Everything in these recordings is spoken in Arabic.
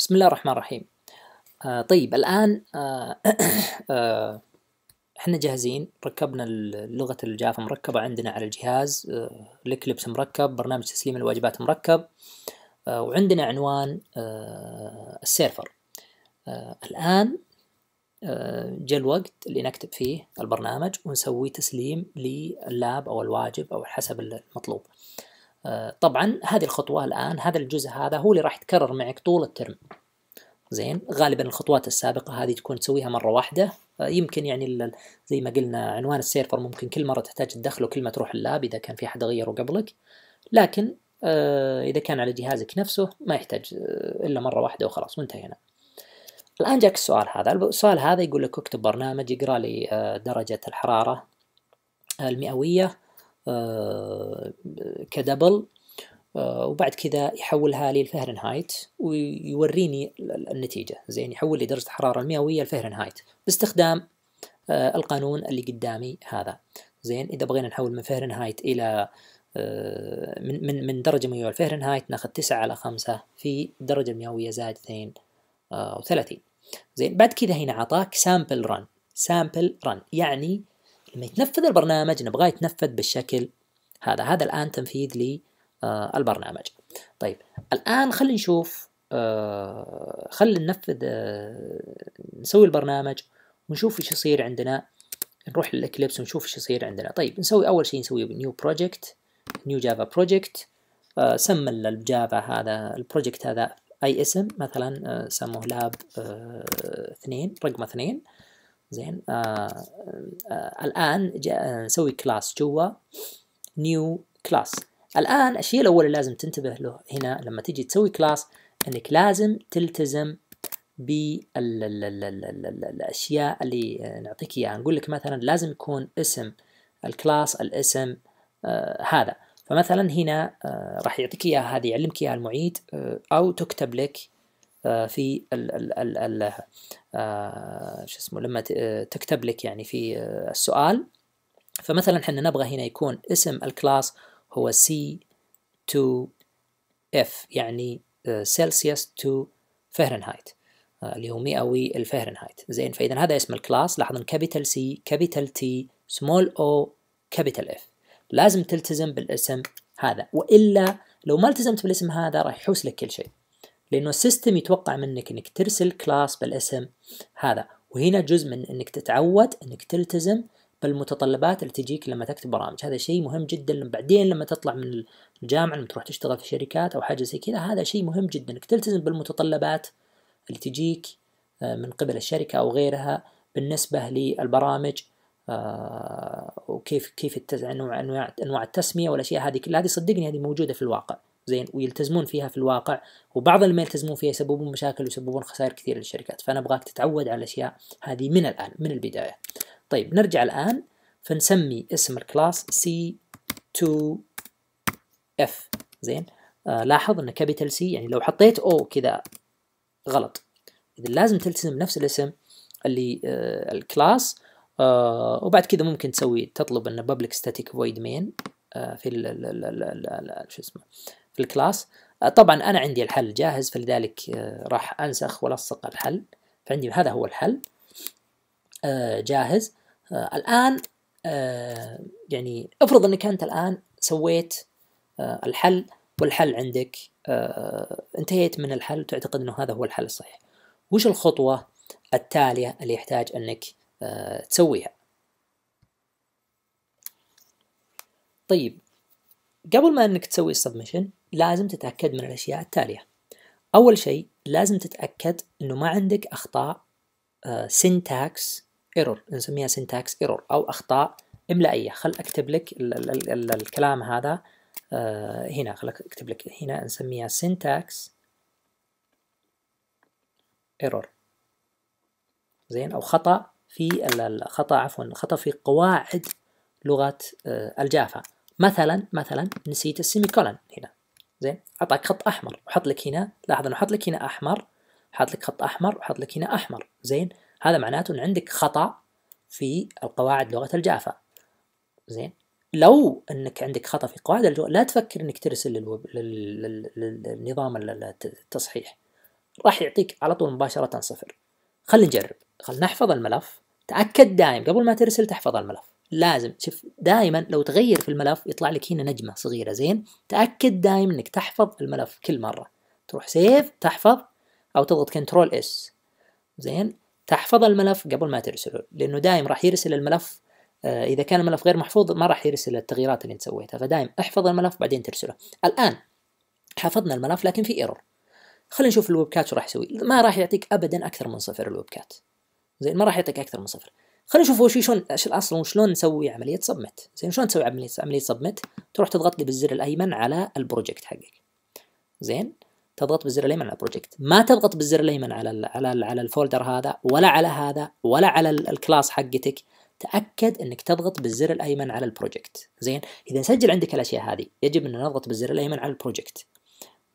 بسم الله الرحمن الرحيم آه طيب الآن آه آه احنا جاهزين ركبنا لغة الجافا مركبة عندنا على الجهاز آه الإكليبس مركب برنامج تسليم الواجبات مركب آه وعندنا عنوان آه السيرفر آه الآن آه جاء الوقت اللي نكتب فيه البرنامج ونسوي تسليم للاب أو الواجب أو حسب المطلوب آه آه، طبعا هذه الخطوة الآن هذا الجزء هذا هو اللي راح يتكرر معك طول الترم زين غالبا الخطوات السابقة هذه تكون تسويها مرة واحدة آه، يمكن يعني زي ما قلنا عنوان السيرفر ممكن كل مرة تحتاج تدخله كل ما تروح اللاب إذا كان في حد غيره قبلك لكن آه، إذا كان على جهازك نفسه ما يحتاج إلا مرة واحدة وخلاص وانتهينا الآن جاك السؤال هذا السؤال هذا يقول لك اكتب برنامج يقرأ لي درجة الحرارة المئوية آه، كدبل آه، وبعد كذا يحولها لي الفهرنهايت ويوريني النتيجة زين يحول لي درجة الحرارة المئوية الفهرنهايت باستخدام آه، القانون اللي قدامي هذا زين إذا بغينا نحول من فهرنهايت إلى من من من درجة مئوية الفهرنهايت ناخذ 9 على 5 في درجه مئويه زائد 32 زين بعد كذا هنا عطاك سامبل رن سامبل رن يعني لما يتنفذ البرنامج نبغاه يتنفذ بالشكل هذا هذا الآن تنفيذ للبرنامج آه، البرنامج طيب الآن خلينا نشوف آه، خلينا ننفذ آه، نسوي البرنامج ونشوف ايش يصير عندنا نروح للإكليبس ونشوف ايش يصير عندنا طيب نسوي أول شيء نسوي نيو بروجكت نيو جافا بروجكت سمى الجافا هذا البروجكت هذا أي اسم مثلا سموه لاب اثنين رقم اثنين زين آه آه, آه، الان نسوي آه، كلاس جوا نيو كلاس الان الشيء الاول اللي لازم تنتبه له هنا لما تيجي تسوي كلاس انك لازم تلتزم بالاشياء اللي آه، نعطيك اياها نقول لك مثلا لازم يكون اسم الكلاس الاسم آه هذا فمثلا هنا آه راح يعطيك اياها هذه يعلمك اياها المعيد آه او تكتب لك آه، في ال ال ال ال آه، شو اسمه لما آه، تكتب لك يعني في السؤال فمثلا احنا نبغى هنا يكون اسم الكلاس هو سي 2 اف يعني سلسيوس تو فهرنهايت اللي هو مئوي الفهرنهايت زين فاذا هذا اسم الكلاس لاحظ كابيتال سي كابيتال تي سمول او كابيتال اف لازم تلتزم بالاسم هذا والا لو ما التزمت بالاسم هذا راح يحوس لك كل شيء لانه السيستم يتوقع منك انك ترسل كلاس بالاسم هذا وهنا جزء من انك تتعود انك تلتزم بالمتطلبات اللي تجيك لما تكتب برامج هذا شيء مهم جدا بعدين لما تطلع من الجامعه لما تروح تشتغل في شركات او حاجه زي كذا هذا شيء مهم جدا انك تلتزم بالمتطلبات اللي تجيك آه، من قبل الشركه او غيرها بالنسبه للبرامج آه، وكيف كيف انواع انواع التسميه والاشياء هذه كلها هذه صدقني هذه موجوده في الواقع زين ويلتزمون فيها في الواقع وبعض اللي ما يلتزمون فيها يسببون مشاكل ويسببون خسائر كثيره للشركات فانا ابغاك تتعود على الاشياء هذه من الان من البدايه طيب نرجع الان فنسمي اسم الكلاس C2F زين آه لاحظ ان كابيتال سي يعني لو حطيت او كذا غلط اذا لازم تلتزم نفس الاسم اللي آه الكلاس آه وبعد كذا ممكن تسوي تطلب ان فويد مين آه، في ال ال في ال شو اسمه بالكلاس أه، طبعا أنا عندي الحل جاهز فلذلك أه، راح أنسخ وألصق الحل فعندي هذا هو الحل أه، جاهز الآن يعني افرض أنك أنت الآن سويت الحل والحل عندك انتهيت من الحل وتعتقد أنه هذا هو الحل الصحيح وش الخطوة التالية اللي يحتاج أنك تسويها طيب قبل ما أنك تسوي السبمشن لازم تتأكد من الأشياء التالية أول شيء لازم تتأكد أنه ما عندك أخطاء سنتاكس آه، ايرور نسميها سنتاكس ايرور أو أخطاء إملائية خل أكتب لك الكلام هذا آه، هنا خل أكتب لك هنا نسميها سنتاكس ايرور زين أو خطأ في الخطأ عفوا خطأ في قواعد لغة آه، الجافا مثلا مثلا نسيت السيمي كولن هنا زين اعطاك خط احمر وحط لك هنا لاحظ انه حط لك هنا احمر حط لك خط احمر وحط لك هنا احمر زين هذا معناته ان عندك خطا في القواعد لغه الجافا زين لو انك عندك خطا في قواعد اللغه لا تفكر انك ترسل للوب... لل... للنظام التصحيح راح يعطيك على طول مباشره صفر خلينا نجرب خلينا نحفظ الملف تاكد دائم قبل ما ترسل تحفظ الملف لازم شوف دائما لو تغير في الملف يطلع لك هنا نجمه صغيره زين تاكد دائما انك تحفظ الملف كل مره تروح سيف تحفظ او تضغط كنترول اس زين تحفظ الملف قبل ما ترسله لانه دائم راح يرسل الملف آه اذا كان الملف غير محفوظ ما راح يرسل التغييرات اللي انت سويتها فدائم احفظ الملف بعدين ترسله الان حفظنا الملف لكن في ايرور خلينا نشوف الويب كات شو راح يسوي ما راح يعطيك ابدا اكثر من صفر الويب كات زين ما راح يعطيك اكثر من صفر خلينا نشوف واش شلون اصلا شلون نسوي عمليه سبمت زين شلون تسوي عمليه عمليه سبمت تروح تضغط لي بالزر الايمن على البروجكت حقك زين تضغط بالزر الايمن على البروجكت ما تضغط بالزر الايمن على على على الفولدر هذا ولا على هذا ولا على الكلاس حقتك تاكد انك تضغط بالزر الايمن على البروجكت زين اذا سجل عندك الاشياء هذه يجب ان نضغط بالزر الايمن على البروجكت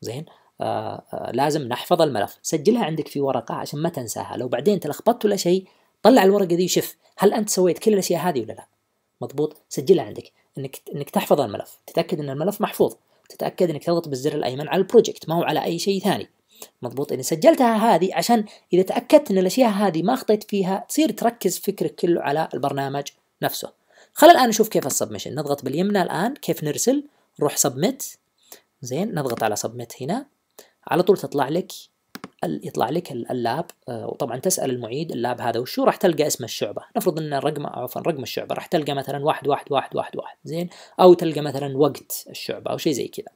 زين آه آه لازم نحفظ الملف سجلها عندك في ورقة عشان ما تنساها لو بعدين تلخبطت ولا شيء طلع الورقه دي شف هل انت سويت كل الاشياء هذه ولا لا مضبوط سجلها عندك انك انك تحفظ الملف تتاكد ان الملف محفوظ تتاكد انك تضغط بالزر الايمن على البروجكت ما هو على اي شيء ثاني مضبوط اني سجلتها هذه عشان اذا تاكدت ان الاشياء هذه ما اخطيت فيها تصير تركز فكرك كله على البرنامج نفسه خل الان نشوف كيف السبمشن نضغط باليمنى الان كيف نرسل نروح سبمت زين نضغط على سبمت هنا على طول تطلع لك يطلع لك اللاب آه، وطبعا تسال المعيد اللاب هذا وشو راح تلقى اسم الشعبه نفرض ان الرقم عفوا رقم الشعبه راح تلقى مثلا واحد واحد واحد واحد واحد زين او تلقى مثلا وقت الشعبه او شيء زي كذا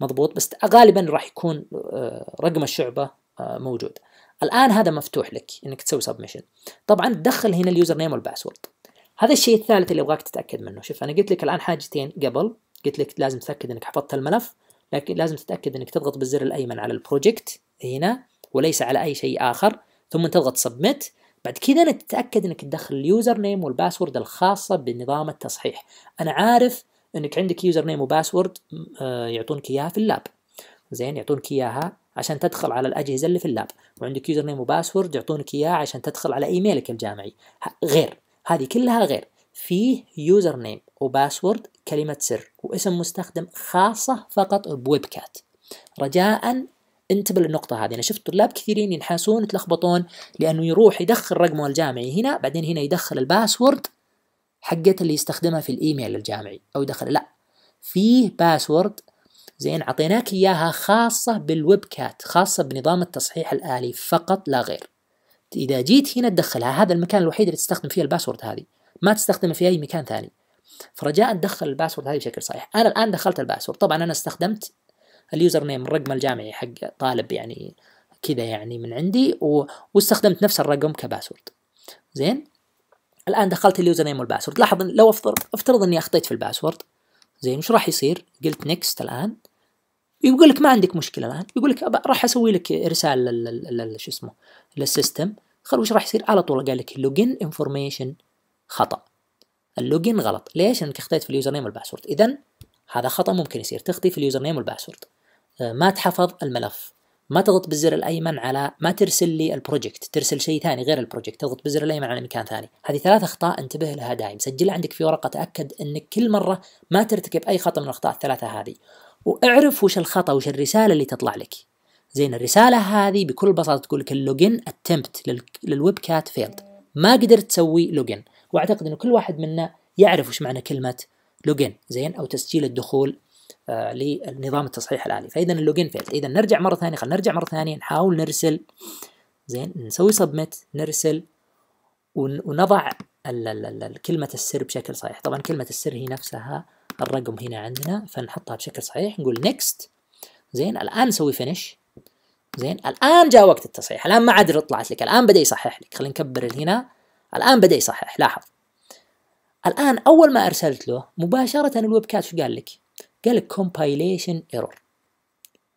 مضبوط بس غالبا راح يكون آه، رقم الشعبه آه، موجود الان هذا مفتوح لك انك تسوي سبمشن طبعا تدخل هنا اليوزر نيم والباسورد هذا الشيء الثالث اللي ابغاك تتاكد منه شوف انا قلت لك الان حاجتين قبل قلت لك لازم تتاكد انك حفظت الملف لكن لازم تتاكد انك تضغط بالزر الايمن على البروجكت هنا وليس على اي شيء اخر ثم تضغط سبمت بعد كذا نتاكد انك تدخل اليوزر نيم والباسورد الخاصه بنظام التصحيح انا عارف انك عندك يوزر نيم وباسورد آه، يعطونك اياها في اللاب زين يعطونك اياها عشان تدخل على الاجهزه اللي في اللاب وعندك يوزر نيم وباسورد يعطونك اياه عشان تدخل على ايميلك الجامعي غير هذه كلها غير فيه يوزر نيم وباسورد كلمه سر واسم مستخدم خاصه فقط بويب كات رجاء انتبه للنقطة هذه أنا شفت طلاب كثيرين ينحاسون يتلخبطون لأنه يروح يدخل رقمه الجامعي هنا بعدين هنا يدخل الباسورد حقته اللي يستخدمها في الإيميل الجامعي أو يدخل لا فيه باسورد زين أعطيناك إياها خاصة بالويب كات خاصة بنظام التصحيح الآلي فقط لا غير إذا جيت هنا تدخلها هذا المكان الوحيد اللي تستخدم فيه الباسورد هذه ما تستخدمه في أي مكان ثاني فرجاء تدخل الباسورد هذه بشكل صحيح أنا الآن دخلت الباسورد طبعا أنا استخدمت اليوزر نيم الرقم الجامعي حق طالب يعني كذا يعني من عندي و... واستخدمت نفس الرقم كباسورد زين الان دخلت اليوزر نيم والباسورد لاحظ لو افترض افترض اني اخطيت في الباسورد زين وش راح يصير قلت نكست الان يقول لك ما عندك مشكله الان يقول لك راح اسوي لك ارسال لل... شو اسمه للسيستم خل وش راح يصير على طول قال لك لوجن انفورميشن خطا اللوجن غلط ليش انك اخطيت في اليوزر نيم والباسورد اذا هذا خطا ممكن يصير تخطي في اليوزر نيم والباسورد آه، ما تحفظ الملف ما تضغط بالزر الايمن على ما ترسل لي البروجكت ترسل شيء ثاني غير البروجكت تضغط بالزر الايمن على مكان ثاني هذه ثلاث اخطاء انتبه لها دائم سجلها عندك في ورقه تاكد انك كل مره ما ترتكب اي خطا من الاخطاء الثلاثه هذه واعرف وش الخطا وش الرساله اللي تطلع لك زين الرساله هذه بكل بساطه تقول لك اللوجن اتمبت للويب كات فيلد ما قدرت تسوي لوجن واعتقد انه كل واحد منا يعرف وش معنى كلمه لوجن زين او تسجيل الدخول آه، لنظام التصحيح الآلي فإذا اللوجين فيل إذا نرجع مرة ثانية خلينا نرجع مرة ثانية نحاول نرسل زين نسوي سبميت نرسل ونضع كلمة السر بشكل صحيح طبعا كلمة السر هي نفسها الرقم هنا عندنا فنحطها بشكل صحيح نقول نيكست زين الآن نسوي فينيش زين الآن جاء وقت التصحيح الآن ما عاد طلعت لك الآن بدأ يصحح لك خلينا نكبر هنا الآن بدأ يصحح لاحظ الآن أول ما أرسلت له مباشرة الويب كات شو قال لك قال لك compilation error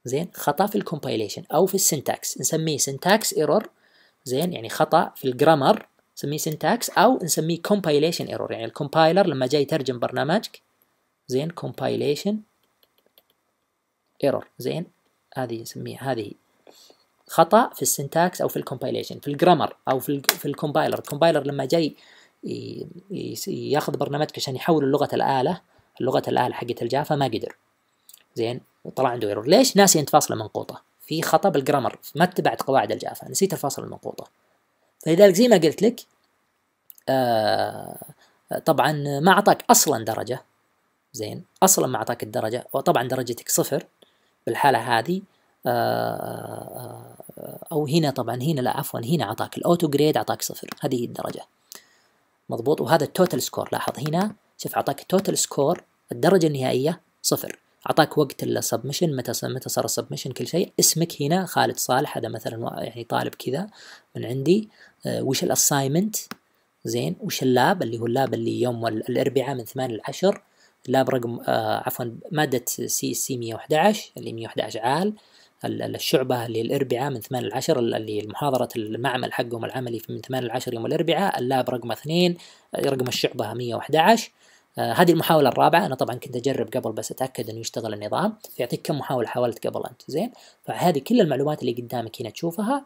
زين خطا في الكومبايليشن او في السنتاكس نسميه سنتاكس ايرور زين يعني خطا في الجرامر نسميه سنتاكس او نسميه كومبايليشن ايرور يعني الكومبايلر لما جاي يترجم برنامجك زين كومبايليشن ايرور زين هذه نسميها هذه خطا في السنتاكس او في الكومبايليشن في الجرامر او في ال في الكومبايلر الكومبايلر لما جاي ياخذ برنامجك عشان يحول لغه الاله لغه الاله حقت الجافا ما قدر زين وطلع عنده ايرور ليش ناسي انت فاصله منقوطه في خطا بالجرامر ما اتبعت قواعد الجافا نسيت الفاصله المنقوطه فلذلك زي ما قلت لك آه طبعا ما اعطاك اصلا درجه زين اصلا ما اعطاك الدرجه وطبعا درجتك صفر بالحاله هذه آه، آه، او هنا طبعا هنا لا عفوا هنا اعطاك الاوتو جريد اعطاك صفر هذه هي الدرجه مضبوط وهذا التوتال سكور لاحظ هنا شوف اعطاك توتال سكور الدرجه النهائيه صفر اعطاك وقت السبمشن متى متى صار السبمشن كل شيء اسمك هنا خالد صالح هذا مثلا يعني طالب كذا من عندي آه وش الاساينمنت زين وش اللاب اللي هو اللاب اللي يوم الاربعاء من 8 ل 10 اللاب رقم آه عفوا ماده سي سي 111 اللي 111 عال الشعبة اللي الأربعاء من 8 ل 10 اللي محاضرة المعمل حقهم العملي من 8 ل 10 يوم الأربعاء اللاب رقم 2 آه، رقم الشعبة 111 آه هذه المحاولة الرابعة أنا طبعا كنت أجرب قبل بس أتأكد أنه يشتغل النظام فيعطيك كم محاولة حاولت قبل أنت زين فهذه كل المعلومات اللي قدامك هنا تشوفها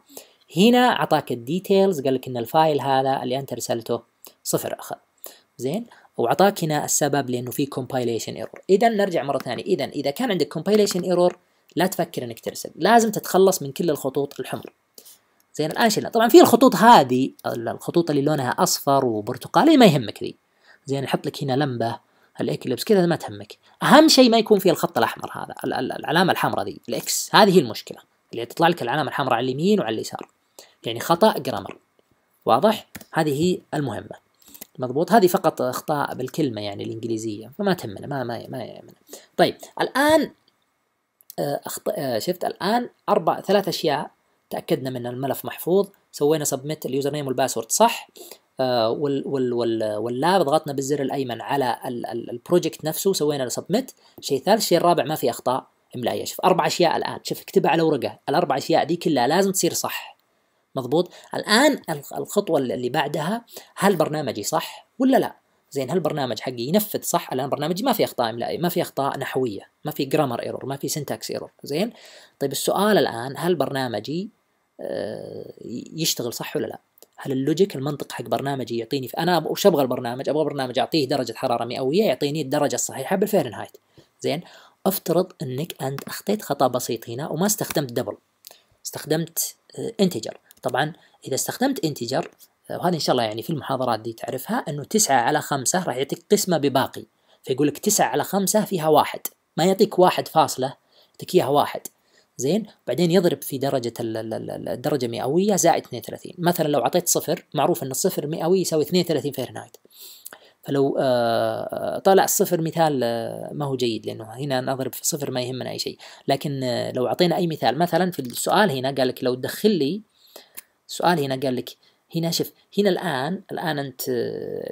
هنا أعطاك الديتيلز قال لك أن الفايل هذا اللي أنت رسلته صفر أخذ زين وأعطاك هنا السبب لأنه في كومبايليشن ايرور إذا نرجع مرة ثانية إذا إذا كان عندك كومبايليشن ايرور لا تفكر أنك ترسل لازم تتخلص من كل الخطوط الحمر زين الآن شلنا طبعا في الخطوط هذه الخطوط اللي لونها أصفر وبرتقالي ما يهمك ذي زين يحط لك هنا لمبه الاكليبس كذا ما تهمك اهم شيء ما يكون فيه الخط الاحمر هذا العلامه الحمراء ذي الاكس هذه هي المشكله اللي تطلع لك العلامه الحمراء على اليمين وعلى اليسار يعني خطا جرامر واضح هذه هي المهمه مضبوط هذه فقط اخطاء بالكلمه يعني الانجليزيه فما تهمنا ما ما ما يهمنا طيب الان آه، أخط... آه، شفت الان اربع ثلاث اشياء تاكدنا من الملف محفوظ سوينا سبميت اليوزر نيم والباسورد صح آه، واللاب ضغطنا بالزر الايمن على البروجكت نفسه سوينا له سبميت شيء ثالث الشيء الرابع ما في اخطاء املائيه شوف اربع اشياء الان شوف اكتبها على ورقه الاربع اشياء دي كلها لازم تصير صح مضبوط الان الخطوه اللي بعدها هل برنامجي صح ولا لا زين هل البرنامج حقي ينفذ صح الان برنامجي ما في اخطاء املائيه ما في اخطاء نحويه ما في جرامر ايرور ما في سنتاكس ايرور زين طيب السؤال الان هل برنامجي آه، يشتغل صح ولا لا هل اللوجيك المنطق حق برنامجي يعطيني انا وش ابغى البرنامج؟ ابغى برنامج اعطيه درجه حراره مئويه يعطيني الدرجه الصحيحه بالفهرنهايت زين افترض انك انت اخطيت خطا بسيط هنا وما استخدمت دبل استخدمت انتجر آه، طبعا اذا استخدمت انتجر آه، وهذا ان شاء الله يعني في المحاضرات دي تعرفها انه 9 على 5 راح يعطيك قسمه بباقي فيقول لك 9 على 5 فيها واحد ما يعطيك واحد فاصله يعطيك اياها واحد زين بعدين يضرب في درجه الدرجه المئويه زائد 32 مثلا لو اعطيت صفر معروف ان الصفر مئوي يساوي 32 فهرنهايت فلو آه، آه، طلع الصفر مثال آه، ما هو جيد لانه هنا نضرب في صفر ما يهمنا اي شيء لكن لو اعطينا اي مثال مثلا في السؤال هنا قال لك لو تدخل لي السؤال هنا قال لك هنا شف هنا الان الان انت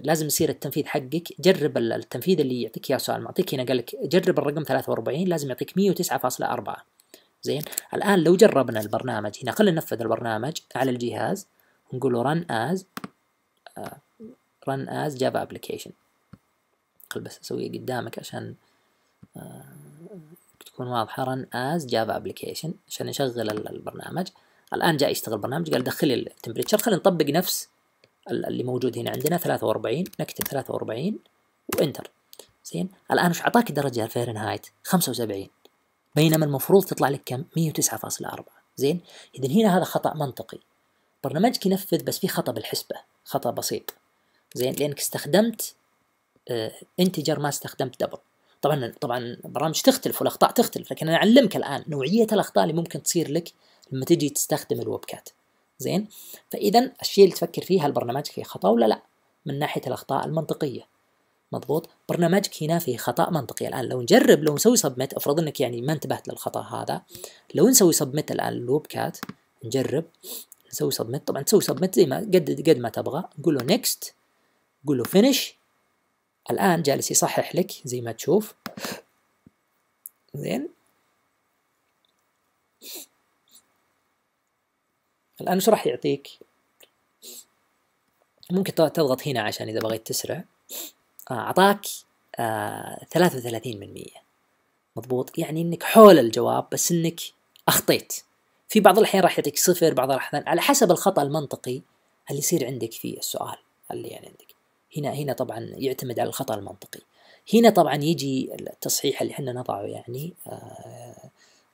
لازم يصير التنفيذ حقك جرب التنفيذ اللي يعطيك اياه سؤال معطيك هنا قال لك جرب الرقم 43 لازم يعطيك 109.4 زين الآن لو جربنا البرنامج هنا خلينا ننفذ البرنامج على الجهاز ونقول له run as آه، run as java application خل بس أسويه قدامك عشان آه، تكون واضحة run as java application عشان نشغل البرنامج الآن جاء يشتغل البرنامج قال دخلي التمبريتشر خلينا نطبق نفس اللي موجود هنا عندنا 43 نكتب 43 وانتر زين الآن وش أعطاك درجة الفهرنهايت 75 بينما المفروض تطلع لك كم 109.4 زين اذا هنا هذا خطا منطقي برنامجك ينفذ بس في خطا بالحسبه خطا بسيط زين لانك استخدمت آه انتجر ما استخدمت دبل طبعا طبعا البرامج تختلف والاخطاء تختلف لكن انا اعلمك الان نوعيه الاخطاء اللي ممكن تصير لك لما تجي تستخدم الويب كات زين فاذا الشيء اللي تفكر فيه هل برنامجك فيه خطا ولا لا من ناحيه الاخطاء المنطقيه مضبوط برنامجك هنا فيه خطا منطقي الان لو نجرب لو نسوي سبميت افرض انك يعني ما انتبهت للخطا هذا لو نسوي سبميت الان لوب كات نجرب نسوي سبميت طبعا تسوي سبميت زي ما قد قد ما تبغى نقول له نيكست نقول له فينش الان جالس يصحح لك زي ما تشوف زين الان ايش راح يعطيك ممكن تضغط هنا عشان اذا بغيت تسرع أعطاك آه، ثلاثة وثلاثين من مية مضبوط يعني أنك حول الجواب بس أنك أخطيت في بعض الأحيان راح يعطيك صفر بعض الأحيان على حسب الخطأ المنطقي اللي يصير عندك في السؤال اللي يعني عندك هنا هنا طبعا يعتمد على الخطأ المنطقي هنا طبعا يجي التصحيح اللي احنا نضعه يعني آآ آه،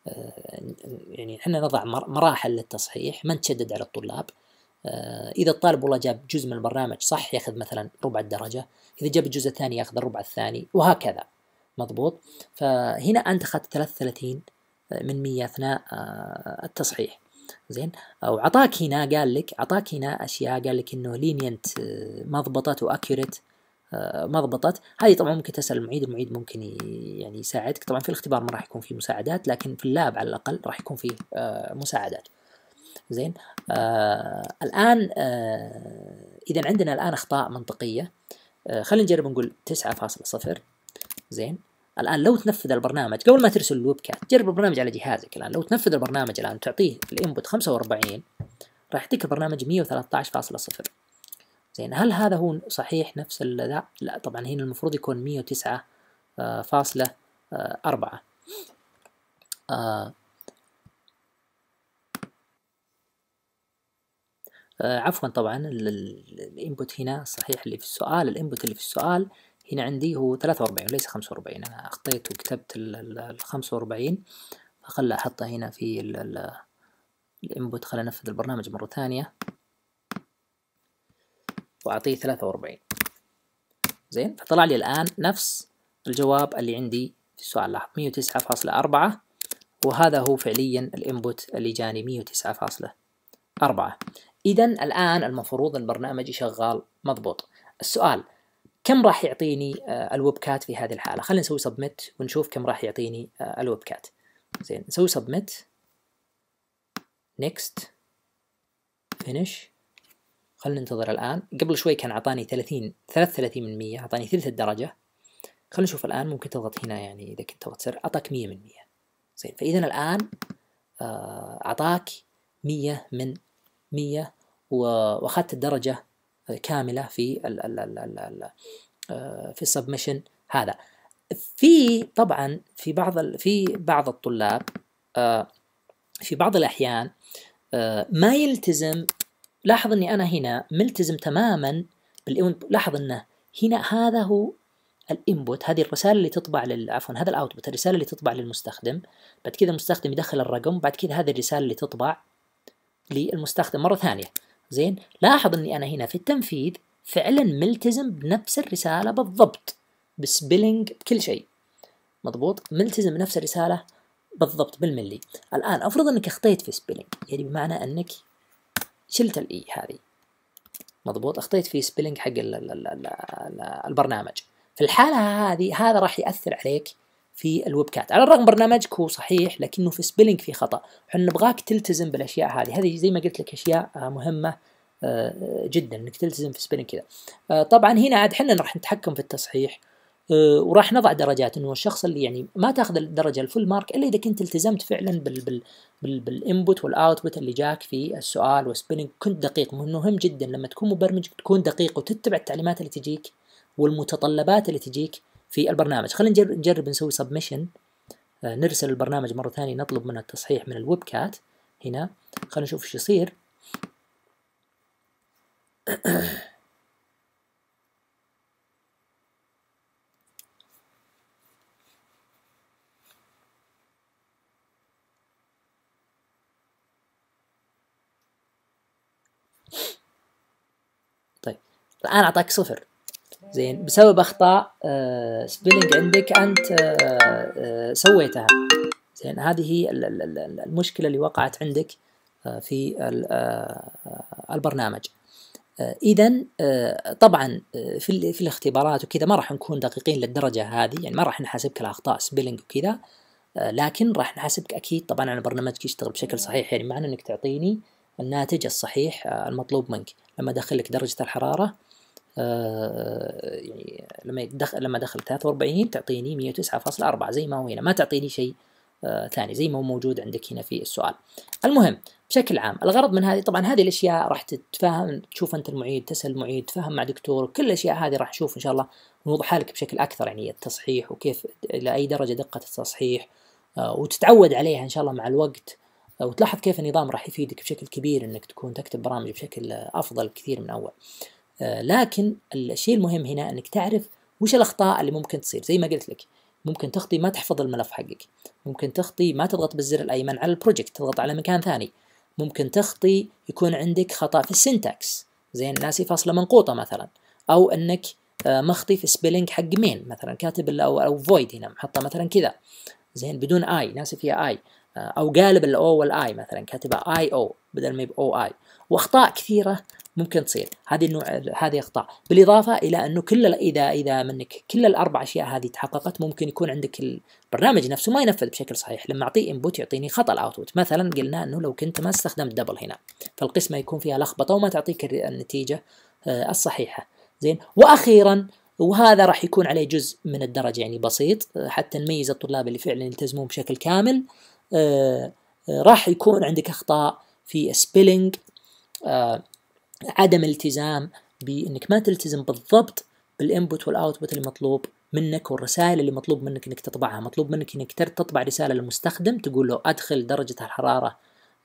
آآ آه، يعني احنا نضع مراحل للتصحيح ما نتشدد على الطلاب آه، اذا الطالب والله جاب جزء من البرنامج صح ياخذ مثلا ربع الدرجه اذا جاب الجزء الثاني ياخذ الربع الثاني وهكذا مضبوط فهنا انت اخذت 33 من 100 اثناء آه، التصحيح زين وعطاك هنا قال لك عطاك هنا اشياء قال لك انه لينينت ما واكيوريت ما هذه طبعا ممكن تسال المعيد المعيد ممكن يعني يساعدك طبعا في الاختبار ما راح يكون في مساعدات لكن في اللاب على الاقل راح يكون في آه، مساعدات زين آه الان آه اذا عندنا الان اخطاء منطقيه آه خلينا نجرب نقول 9.0 زين الان لو تنفذ البرنامج قبل ما ترسل الويب كات جرب البرنامج على جهازك الان لو تنفذ البرنامج الان تعطيه الانبوت 45 راح يعطيك البرنامج 113.0 زين هل هذا هو صحيح نفس ذا؟ لا طبعا هنا المفروض يكون 109.4 آه آه آه عفوا طبعا الانبوت هنا صحيح اللي في السؤال الانبوت اللي في السؤال هنا عندي هو 43 وليس 45 انا اخطيت وكتبت ال 45 فخلى احطه هنا في الانبوت خلى انفذ البرنامج مرة ثانية واعطيه 43 زين فطلع لي الان نفس الجواب اللي عندي في السؤال لاحظ 109.4 وهذا هو فعليا الانبوت اللي جاني 109.4 إذا الآن المفروض البرنامج شغال مضبوط السؤال كم راح يعطيني آه، الويب كات في هذه الحالة خلينا نسوي سبميت ونشوف كم راح يعطيني آه، الويب كات زين نسوي سبميت نيكست فينيش خلينا ننتظر الآن قبل شوي كان أعطاني 30 33% أعطاني ثلث الدرجة خلينا نشوف الآن ممكن تضغط هنا يعني إذا كنت تضغط سر أعطاك 100% زين فإذا الآن آه، أعطاك 100 من 100 واخذت الدرجه كامله في الـ الـ الـ الـ الـ آه، في السبمشن هذا في طبعا في بعض في بعض الطلاب آه، في بعض الاحيان آه، ما يلتزم لاحظ اني انا هنا ملتزم تماما بالانبوت لاحظ انه هنا هذا هو الانبوت هذه الرساله اللي تطبع لل عفوا هذا الاوتبوت الرساله اللي تطبع للمستخدم بعد كذا المستخدم يدخل الرقم بعد كذا هذه الرساله اللي تطبع للمستخدم مره ثانيه زين لاحظ اني انا هنا في التنفيذ فعلا ملتزم بنفس الرساله بالضبط بسبيلينج بكل شيء مضبوط ملتزم بنفس الرساله بالضبط بالملي الان افرض انك اخطيت في سبيلينج يعني بمعنى انك شلت الاي هذه مضبوط اخطيت في سبيلينج حق الـ الـ الـ البرنامج في الحاله هذه هذا راح ياثر عليك في الويب كات على الرغم برنامجك هو صحيح لكنه في سبيلنج في خطا احنا نبغاك تلتزم بالاشياء هذه هذه زي ما قلت لك اشياء آه، مهمه آه، جدا انك تلتزم في سبيلنج كذا آه، طبعا هنا عاد احنا راح نتحكم في التصحيح وراح نضع درجات انه الشخص اللي يعني ما تاخذ الدرجه الفول مارك الا اذا كنت التزمت فعلا بال بال بال بالانبوت والاوتبوت اللي جاك في السؤال والسبيلنج كنت دقيق مهم جدا لما تكون مبرمج تكون دقيق وتتبع التعليمات اللي تجيك والمتطلبات اللي تجيك في البرنامج خلينا نجرب نسوي سبمشن آه، نرسل البرنامج مرة ثانية نطلب منه التصحيح من الويب كات هنا خلينا نشوف ايش يصير طيب الآن أعطاك صفر زين بسبب اخطاء سبيلنج آه، عندك انت آه، آه، سويتها زين هذه هي المشكله اللي وقعت عندك في البرنامج اذا طبعا في في الاختبارات وكذا ما راح نكون دقيقين للدرجه هذه يعني ما راح نحاسبك على اخطاء سبيلنج وكذا لكن راح نحاسبك اكيد طبعا على برنامجك يشتغل بشكل صحيح يعني معنى انك تعطيني الناتج الصحيح المطلوب منك لما ادخل لك درجه الحراره آه، يعني لما دخل لما دخل 43 تعطيني 109.4 زي ما هو هنا ما تعطيني شيء آه، ثاني زي ما هو موجود عندك هنا في السؤال. المهم بشكل عام الغرض من هذه طبعا هذه الاشياء راح تتفاهم تشوف انت المعيد تسال المعيد تفهم مع دكتور كل الاشياء هذه راح نشوف ان شاء الله نوضحها لك بشكل اكثر يعني التصحيح وكيف الى اي درجه دقه التصحيح آه، وتتعود عليها ان شاء الله مع الوقت وتلاحظ كيف النظام راح يفيدك بشكل كبير انك تكون تكتب برامج بشكل افضل كثير من اول. آه، لكن الشيء المهم هنا انك تعرف وش الاخطاء اللي ممكن تصير زي ما قلت لك ممكن تخطي ما تحفظ الملف حقك ممكن تخطي ما تضغط بالزر الايمن على البروجكت تضغط على مكان ثاني ممكن تخطي يكون عندك خطا في السنتاكس زي ناسي فاصله منقوطه مثلا او انك آه، مخطي في سبيلينج حق مين مثلا كاتب او او فويد هنا محطه مثلا كذا زين بدون اي ناسي فيها اي آه، او قالب الاو والاي مثلا كاتبه اي او بدل ما يبقى او اي واخطاء كثيره ممكن تصير هذه النوع هذه اخطاء بالاضافه الى انه كل اذا اذا منك كل الاربع اشياء هذه تحققت ممكن يكون عندك البرنامج نفسه ما ينفذ بشكل صحيح لما اعطيه انبوت يعطيني خطا الاوتبوت مثلا قلنا انه لو كنت ما استخدمت دبل هنا فالقسمه يكون فيها لخبطه وما تعطيك النتيجه آه، الصحيحه زين واخيرا وهذا راح يكون عليه جزء من الدرجه يعني بسيط آه، حتى نميز الطلاب اللي فعلا يلتزمون بشكل كامل آه، راح يكون عندك اخطاء في سبيلنج عدم التزام بانك ما تلتزم بالضبط بالانبوت والاوتبوت اللي مطلوب منك والرسائل اللي مطلوب منك انك تطبعها مطلوب منك انك تطبع رساله للمستخدم تقول له ادخل درجه الحراره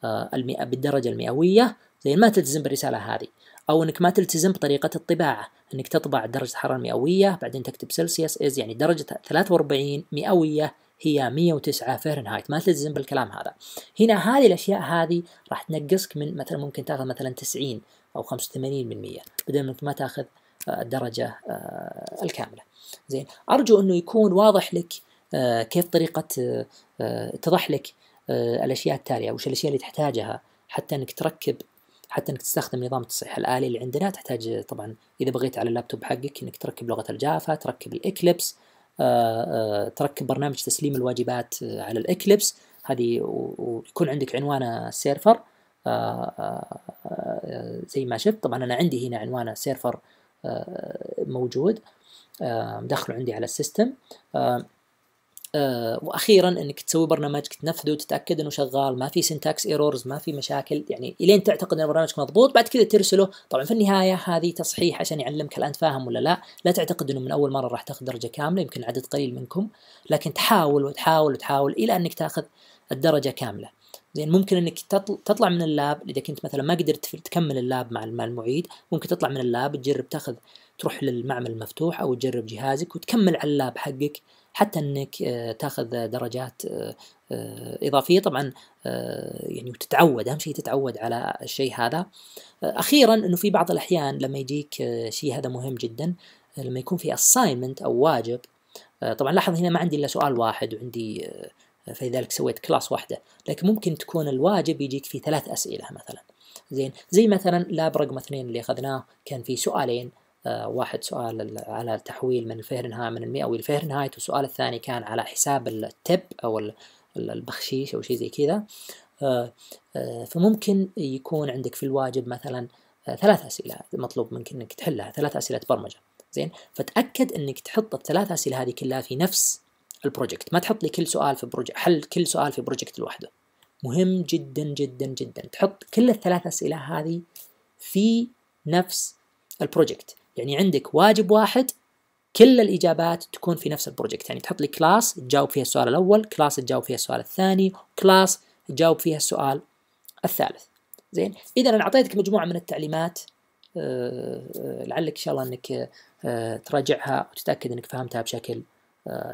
آه، المئة بالدرجة المئوية زي ما تلتزم بالرسالة هذه أو أنك ما تلتزم بطريقة الطباعة أنك تطبع درجة الحرارة المئوية بعدين تكتب سلسيوس إز يعني درجة 43 مئوية هي 109 فهرنهايت ما تلتزم بالكلام هذا هنا هذه الأشياء هذه راح تنقصك من مثلا ممكن تاخذ مثلا 90 أو 85% بدل ما ما تاخذ آه، الدرجة آه، الكاملة زين أرجو أنه يكون واضح لك آه، كيف طريقة اتضح لك الأشياء التالية وش الأشياء اللي تحتاجها حتى أنك تركب حتى انك تستخدم نظام التصحيح الالي اللي عندنا تحتاج طبعا اذا بغيت على اللابتوب حقك انك تركب لغه الجافا تركب الاكليبس تركب برنامج تسليم الواجبات على الاكليبس هذه ويكون عندك عنوان السيرفر آه، آه، زي ما شفت طبعا انا عندي هنا عنوان سيرفر آه، موجود مدخله عندي على السيستم واخيرا انك تسوي برنامجك تنفذه وتتاكد انه شغال ما في سنتاكس ايرورز ما في مشاكل يعني الين تعتقد ان برنامجك مضبوط بعد كذا ترسله طبعا في النهايه هذه تصحيح عشان يعلمك الان انت فاهم ولا لا لا تعتقد انه من اول مره راح تاخذ درجه كامله يمكن عدد قليل منكم لكن تحاول وتحاول وتحاول الى انك تاخذ الدرجه كامله زين ممكن انك تطلع من اللاب اذا كنت مثلا ما قدرت تكمل اللاب مع المعيد ممكن تطلع من اللاب تجرب تاخذ تروح للمعمل المفتوح او تجرب جهازك وتكمل على اللاب حقك حتى انك آه، تاخذ درجات آه، آه، اضافيه طبعا يعني وتتعود اهم شيء تتعود على الشيء هذا اخيرا انه في بعض الاحيان لما يجيك شيء هذا مهم جدا لما يكون في اساينمنت او واجب طبعا لاحظ هنا ما عندي الا سؤال واحد وعندي فلذلك سويت كلاس واحده لكن ممكن تكون الواجب يجيك في ثلاث اسئله مثلا زين زي مثلا لاب رقم اثنين اللي اخذناه كان في سؤالين آه، واحد سؤال على التحويل من الفهرنهايت من المئوي الفهرنهايت والسؤال الثاني كان على حساب التب او البخشيش او شيء زي كذا آه، آه، فممكن يكون عندك في الواجب مثلا ثلاث اسئله مطلوب منك انك تحلها ثلاث اسئله برمجه زين فتاكد انك تحط الثلاث اسئله هذه كلها في نفس البروجكت ما تحط لي كل سؤال في بروجكت حل كل سؤال في بروجكت لوحده مهم جدا جدا جدا تحط كل الثلاث أسئلة هذه في نفس البروجكت يعني عندك واجب واحد كل الإجابات تكون في نفس البروجكت يعني تحط لي كلاس تجاوب فيها السؤال الأول كلاس تجاوب فيها السؤال الثاني كلاس تجاوب فيها السؤال الثالث زين إذا أنا أعطيتك مجموعة من التعليمات آه، آه، لعلك إن شاء الله أنك آه، تراجعها وتتأكد أنك فهمتها بشكل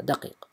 دقيق